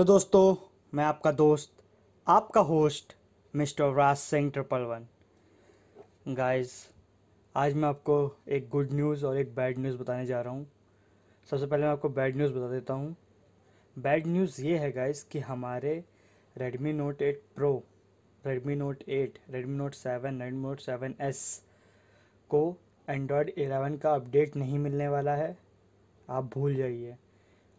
Hello दोस्तों मैं आपका दोस्त आपका host mister Raj Singh triple one guys आज मैं आपको एक गुड न्यूज़ और एक बैड न्यूज़ बताने जा रहा हूँ सबसे पहले मैं आपको बैड न्यूज़ बता देता हूँ बैड न्यूज़ ये है गाइज़ कि हमारे Redmi note eight pro Redmi note eight Redmi note seven Redmi note seven S को एंड्रॉयड एलेवन का अपडेट नहीं मिलने वाला है आप भूल जाइए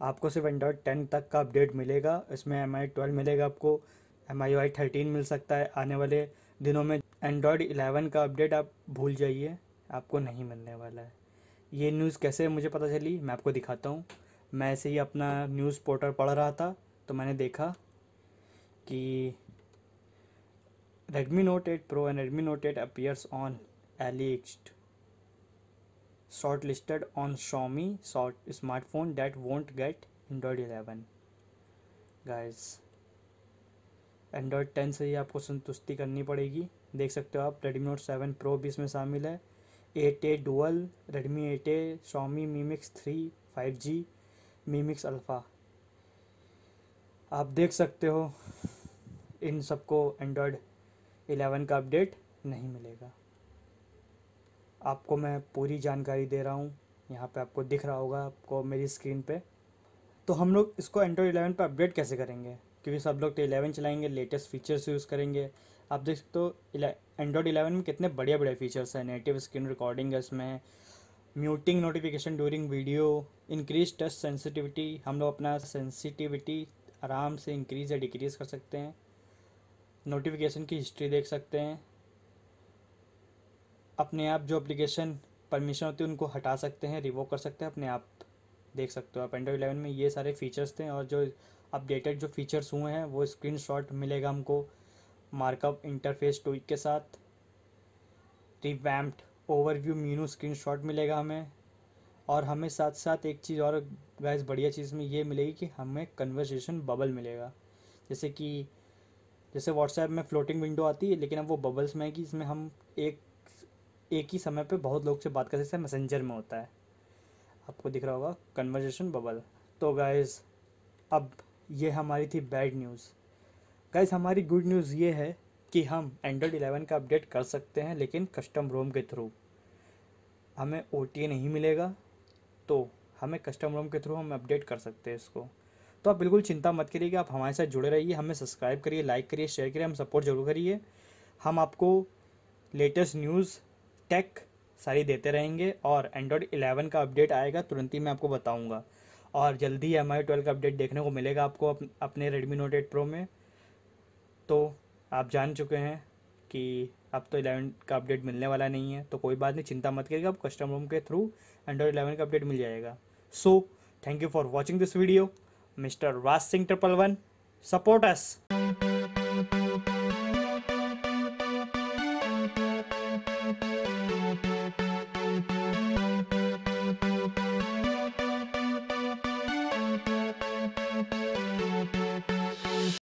आपको सिर्फ एंड्रॉयड टेन तक का अपडेट मिलेगा इसमें एम आई ट्वेल्व मिलेगा आपको एम आई वाई थर्टीन मिल सकता है आने वाले दिनों में एंड्रॉयड इलेवन का अपडेट आप भूल जाइए आपको नहीं मिलने वाला है ये न्यूज़ कैसे मुझे पता चली मैं आपको दिखाता हूँ मैं ऐसे ही अपना न्यूज़ पोर्टल पढ़ रहा था तो मैंने देखा कि Redmi Note 8 Pro and Redmi Note 8 appears on AliExt. Short listed on Xiaomi short smartphone that won't get android eleven guys android ten से ही आपको संतुष्टि करनी पड़ेगी देख सकते हो आप रेडमी नोट सेवन प्रो भी इसमें शामिल है eight A dual Redmi eight A Xiaomi Mi Mix three five G Mi Mix Alpha आप देख सकते हो इन सबको एंड्रॉयड इलेवन का अपडेट नहीं मिलेगा आपको मैं पूरी जानकारी दे रहा हूँ यहाँ पे आपको दिख रहा होगा आपको मेरी स्क्रीन पे तो हम लोग इसको एंड्रॉयड इलेवन पर अपडेट कैसे करेंगे क्योंकि सब लोग तो इलेवन चलाएंगे लेटेस्ट फीचर्स यूज़ करेंगे आप देख सकते हो एंड्रॉयड इलेवन में कितने बढ़िया बढ़िया फीचर्स हैं नेटिव स्क्रीन रिकॉर्डिंग है इसमें muting notification during video increase touch sensitivity हम लोग अपना सेंसिटिविटी आराम से इंक्रीज़ या डिक्रीज़ कर सकते हैं नोटिफिकेशन की हिस्ट्री देख सकते हैं अपने आप जो एप्लीकेशन परमिशन होती है उनको हटा सकते हैं रिवोक कर सकते हैं अपने आप देख सकते हो आप एंड्रॉइड इलेवन में ये सारे फीचर्स थे और जो अपडेटेड जो फीचर्स हुए हैं वो स्क्रीन मिलेगा हमको मार्कअप इंटरफेस टूल के साथ रिवैम्प्ड ओवरव्यू मीनू शॉट मिलेगा हमें और हमें साथ साथ एक चीज़ और गैस बढ़िया चीज़ में ये मिलेगी कि हमें कन्वर्सेशन बबल मिलेगा जैसे कि जैसे व्हाट्सएप में फ्लोटिंग विंडो आती है लेकिन अब वो बबल्स में है कि इसमें हम एक एक ही समय पे बहुत लोग से बात कर सकते हैं मैसेंजर में होता है आपको दिख रहा होगा कन्वर्जेशन बबल तो गाइज़ अब ये हमारी थी बैड न्यूज़ गाइज़ हमारी गुड न्यूज़ ये है कि हम एंड्रॉयड एलेवन का अपडेट कर सकते हैं लेकिन कस्टम रोम के थ्रू हमें ओ नहीं मिलेगा तो हमें कस्टम रोम के थ्रू हम अपडेट कर सकते हैं इसको तो आप बिल्कुल चिंता मत करिए कि आप हमारे साथ जुड़े रहिए हमें सब्सक्राइब करिए लाइक करिए शेयर करिए हम सपोर्ट जरूर करिए हम आपको लेटेस्ट न्यूज़ टेक सारी देते रहेंगे और एंड्रॉयड इलेवन का अपडेट आएगा तुरंत ही मैं आपको बताऊँगा और जल्दी ही एम आई ट्वेल्व का अपडेट देखने को मिलेगा आपको अप, अपने रेडमी नोट एट प्रो में तो आप जान चुके हैं कि अब तो इलेवन का अपडेट मिलने वाला नहीं है तो कोई बात नहीं चिंता मत करिएगा आप कस्टम रूम के थ्रू एंड्रॉयड इलेवन का अपडेट मिल जाएगा so thank you for watching this video mister Raj Singh triple one support us